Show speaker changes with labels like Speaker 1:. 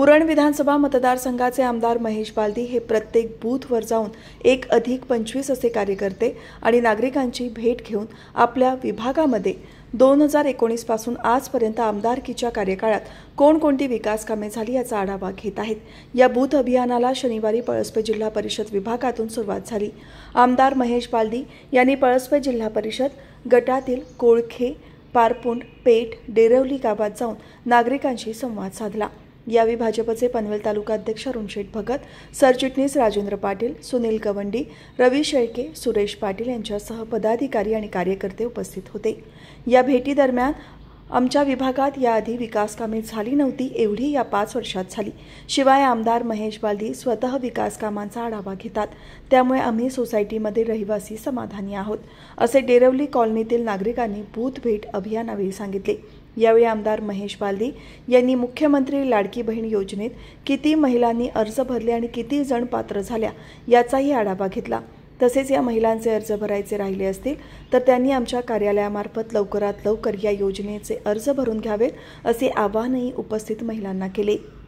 Speaker 1: उरण विधानसभा मतदारसंघाचे आमदार महेश बालदी हे प्रत्येक बूथवर जाऊन एक अधिक पंचवीस असे कार्यकर्ते आणि नागरिकांची भेट घेऊन आपल्या विभागामध्ये दोन हजार एकोणीसपासून आजपर्यंत आमदारकीच्या कार्यकाळात कोणकोणती विकास कामे झाली याचा आढावा घेत आहेत या बूथ अभियानाला शनिवारी पळसपे जिल्हा परिषद विभागातून सुरुवात झाली आमदार महेश बालदी यांनी पळसपे जिल्हा परिषद गटातील कोळखे पारपुंड पेठ डेरवली गावात जाऊन नागरिकांशी संवाद साधला यावेळी भाजपचे पनवेल तालुका अध्यक्ष अरुणशेठ भगत सरचिटणीस राजेंद्र पाटील सुनील गवंडी रवी शेळके सुरेश पाटील यांच्यासह पदाधिकारी आणि कार्यकर्ते उपस्थित होते या भेटीदरम्यान आमच्या विभागात याआधी विकासकामे झाली नव्हती एवढी या पाच वर्षात झाली शिवाय आमदार महेश बालदी स्वतः विकास कामांचा आढावा घेतात त्यामुळे आम्ही सोसायटीमध्ये रहिवासी समाधानी आहोत असे डेरवली कॉलनीतील नागरिकांनी भूत भेट अभियानावेळी सांगितले यावेळी आमदार महेश बालदी यांनी मुख्यमंत्री लाडकी बहीण योजनेत किती महिलांनी अर्ज भरले आणि किती जण पात्र झाल्या याचाही आढावा घेतला तसेच या महिलांचे अर्ज भरायचे राहिले असतील तर त्यांनी आमच्या कार्यालयामार्फत लवकरात लवकर या योजनेचे अर्ज भरून घ्यावेत असे आवाहनही उपस्थित महिलांना केले